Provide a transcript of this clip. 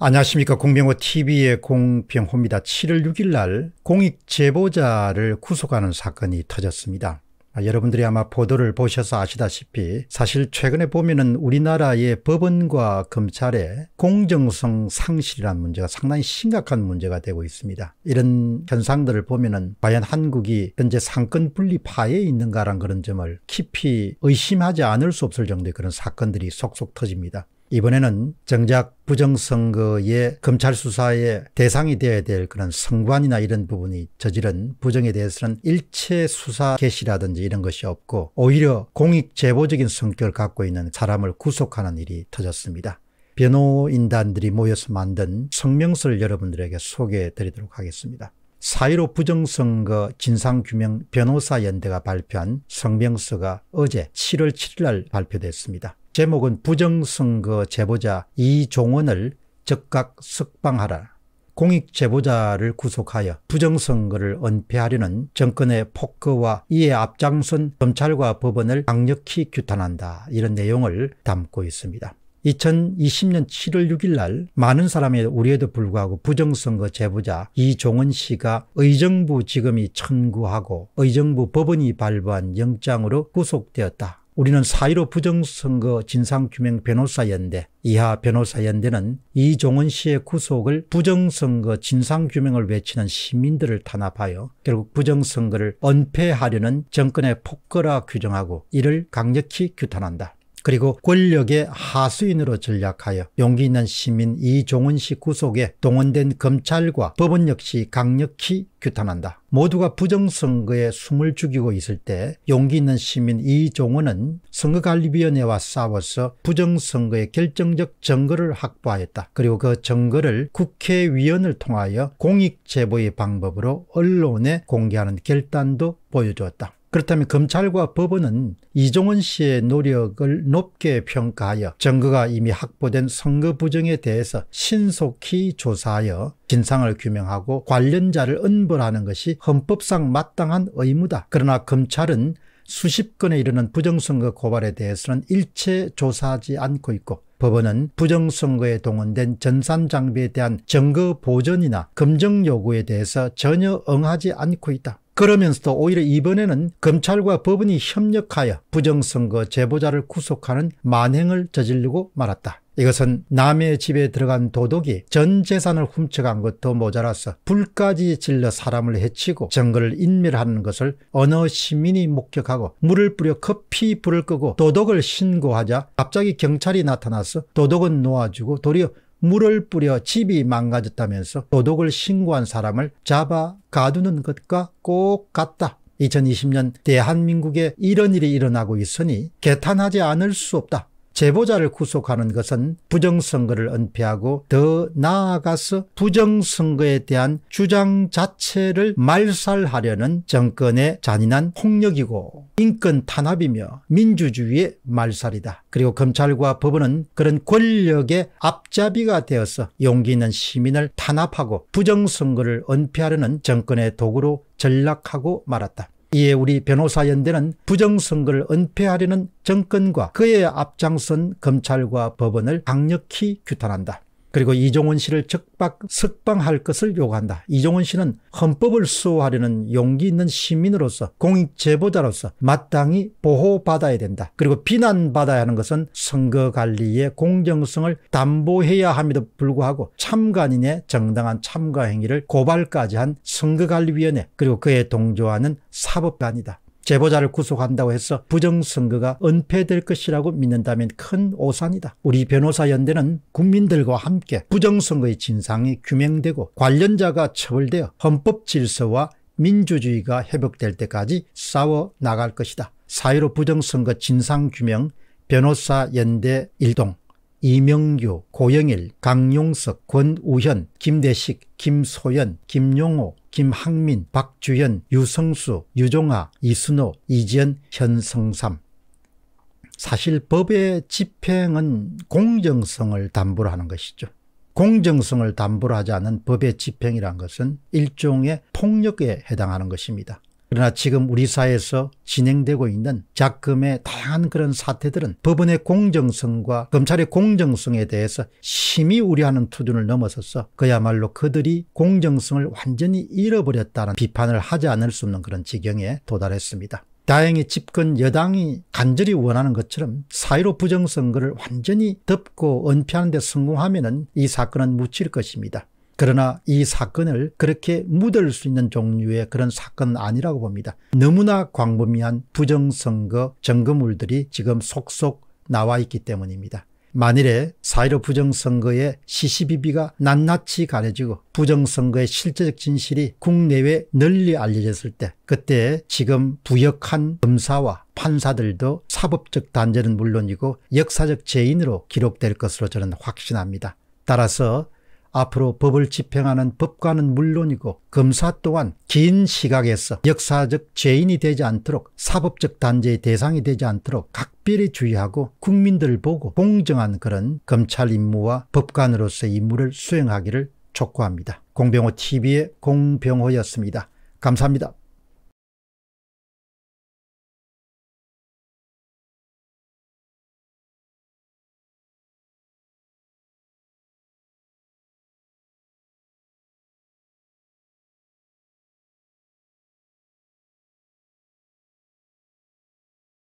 안녕하십니까 공병호TV의 공병호입니다. 7월 6일 날 공익제보자를 구속하는 사건이 터졌습니다. 여러분들이 아마 보도를 보셔서 아시다시피 사실 최근에 보면은 우리나라의 법원과 검찰의 공정성 상실이라는 문제가 상당히 심각한 문제가 되고 있습니다. 이런 현상들을 보면은 과연 한국이 현재 상권 분리 파에 있는가라는 그런 점을 깊이 의심하지 않을 수 없을 정도의 그런 사건들이 속속 터집니다. 이번에는 정작 부정선거의 검찰 수사의 대상이 되어야 될 그런 성관이나 이런 부분이 저지른 부정에 대해서는 일체 수사 개시라든지 이런 것이 없고 오히려 공익 제보적인 성격을 갖고 있는 사람을 구속하는 일이 터졌습니다. 변호인단들이 모여서 만든 성명서를 여러분들에게 소개해 드리도록 하겠습니다. 4.15 부정선거 진상규명 변호사 연대가 발표한 성명서가 어제 7월 7일 날 발표됐습니다. 제목은 부정선거 제보자 이종원을 즉각 석방하라. 공익 제보자를 구속하여 부정선거를 은폐하려는 정권의 포크와 이에 앞장선 검찰과 법원을 강력히 규탄한다. 이런 내용을 담고 있습니다. 2020년 7월 6일 날 많은 사람의 우려에도 불구하고 부정선거 제보자 이종은 씨가 의정부 지검이 청구하고 의정부 법원이 발부한 영장으로 구속되었다. 우리는 4.15 부정선거 진상규명 변호사연대 이하 변호사연대는 이종은 씨의 구속을 부정선거 진상규명을 외치는 시민들을 탄압하여 결국 부정선거를 은폐하려는 정권의 폭거라 규정하고 이를 강력히 규탄한다. 그리고 권력의 하수인으로 전략하여 용기 있는 시민 이종훈씨 구속에 동원된 검찰과 법원 역시 강력히 규탄한다. 모두가 부정선거에 숨을 죽이고 있을 때 용기 있는 시민 이종원은 선거관리위원회와 싸워서 부정선거의 결정적 증거를 확보하였다. 그리고 그 증거를 국회의원을 통하여 공익제보의 방법으로 언론에 공개하는 결단도 보여주었다. 그렇다면 검찰과 법원은 이종원 씨의 노력을 높게 평가하여 증거가 이미 확보된 선거 부정에 대해서 신속히 조사하여 진상을 규명하고 관련자를 은벌하는 것이 헌법상 마땅한 의무다. 그러나 검찰은 수십 건에 이르는 부정선거 고발에 대해서는 일체 조사하지 않고 있고 법원은 부정선거에 동원된 전산장비에 대한 증거 보전이나 검증 요구에 대해서 전혀 응하지 않고 있다. 그러면서도 오히려 이번에는 검찰과 법원이 협력하여 부정선거 제보자를 구속하는 만행을 저지르고 말았다. 이것은 남의 집에 들어간 도둑이 전 재산을 훔쳐간 것도 모자라서 불까지 질러 사람을 해치고 정거를 인멸하는 것을 어느 시민이 목격하고 물을 뿌려 커피 불을 끄고 도둑을 신고하자 갑자기 경찰이 나타나서 도둑은 놓아주고 도리어 물을 뿌려 집이 망가졌다면서 도둑을 신고한 사람을 잡아 가두는 것과 꼭 같다. 2020년 대한민국에 이런 일이 일어나고 있으니 개탄하지 않을 수 없다. 제보자를 구속하는 것은 부정선거를 은폐하고 더 나아가서 부정선거에 대한 주장 자체를 말살하려는 정권의 잔인한 폭력이고 인권 탄압이며 민주주의의 말살이다. 그리고 검찰과 법원은 그런 권력의 앞잡이가 되어서 용기 있는 시민을 탄압하고 부정선거를 은폐하려는 정권의 도구로 전락하고 말았다. 이에 우리 변호사 연대는 부정선거를 은폐하려는 정권과 그에 앞장선 검찰과 법원을 강력히 규탄한다. 그리고 이종원 씨를 적박 석방할 것을 요구한다. 이종원 씨는 헌법을 수호하려는 용기 있는 시민으로서 공익 제보자로서 마땅히 보호받아야 된다. 그리고 비난받아야 하는 것은 선거 관리의 공정성을 담보해야 함에도 불구하고 참관인의 정당한 참가 행위를 고발까지 한 선거관리위원회 그리고 그에 동조하는 사법관이다. 제보자를 구속한다고 해서 부정선거가 은폐될 것이라고 믿는다면 큰 오산이다. 우리 변호사연대는 국민들과 함께 부정선거의 진상이 규명되고 관련자가 처벌되어 헌법 질서와 민주주의가 회복될 때까지 싸워 나갈 것이다. 사회로 부정선거 진상규명 변호사연대 일동 이명규, 고영일, 강용석, 권우현, 김대식, 김소연, 김용호, 김학민, 박주현, 유성수, 유종아, 이순호, 이지연, 현성삼. 사실 법의 집행은 공정성을 담보로 하는 것이죠. 공정성을 담보로 하지 않은 법의 집행이란 것은 일종의 폭력에 해당하는 것입니다. 그러나 지금 우리 사회에서 진행되고 있는 작금의 다양한 그런 사태들은 법원의 공정성과 검찰의 공정성에 대해서 심히 우려하는 투둔을 넘어서서 그야말로 그들이 공정성을 완전히 잃어버렸다는 비판을 하지 않을 수 없는 그런 지경에 도달했습니다. 다행히 집권 여당이 간절히 원하는 것처럼 사의로 부정선거를 완전히 덮고 은폐하는 데 성공하면 이 사건은 묻힐 것입니다. 그러나 이 사건을 그렇게 묻을 수 있는 종류의 그런 사건은 아니라고 봅니다. 너무나 광범위한 부정선거 점검물들이 지금 속속 나와 있기 때문입니다. 만일에 사1 5 부정선거의 시시비비가 낱낱이 가려지고 부정선거의 실제적 진실이 국내외 널리 알려졌을 때 그때 지금 부역한 검사와 판사들도 사법적 단죄는 물론이고 역사적 죄인으로 기록될 것으로 저는 확신합니다. 따라서 앞으로 법을 집행하는 법관은 물론이고 검사 또한 긴 시각에서 역사적 죄인이 되지 않도록 사법적 단죄의 대상이 되지 않도록 각별히 주의하고 국민들 을 보고 공정한 그런 검찰 임무와 법관으로서의 임무를 수행하기를 촉구합니다. 공병호TV의 공병호였습니다. 감사합니다.